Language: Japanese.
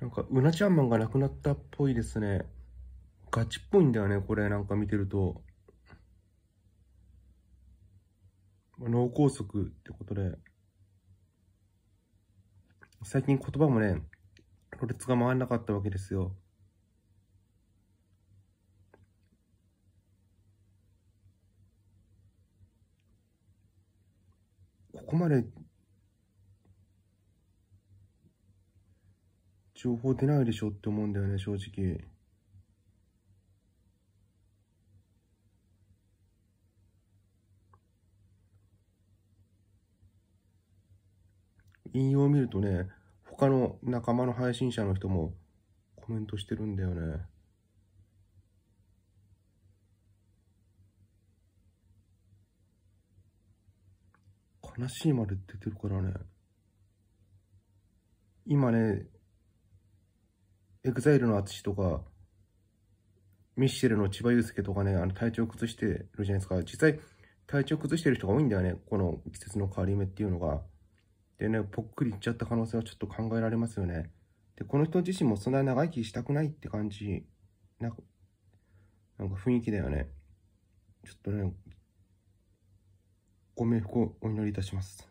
なんか、うなちゃんマンがなくなったっぽいですね。ガチっぽいんだよね、これ、なんか見てると。脳梗塞ってことで。最近言葉もね、ろれつが回らなかったわけですよ。ここまで情報出ないでしょって思うんだよね、正直。引用を見るとね、他の仲間の配信者の人もコメントしてるんだよね。悲しいまで出てるからね。今ね、エグザイルの淳とか、ミッシェルの千葉祐介とかね、あの体調崩してるじゃないですか。実際、体調崩してる人が多いんだよね。この季節の変わり目っていうのが。でね、ぽっくりいっちゃった可能性はちょっと考えられますよね。で、この人自身もそんな長生きしたくないって感じ、なんか、なんか雰囲気だよね。ちょっとね、ご冥福をお祈りいたします。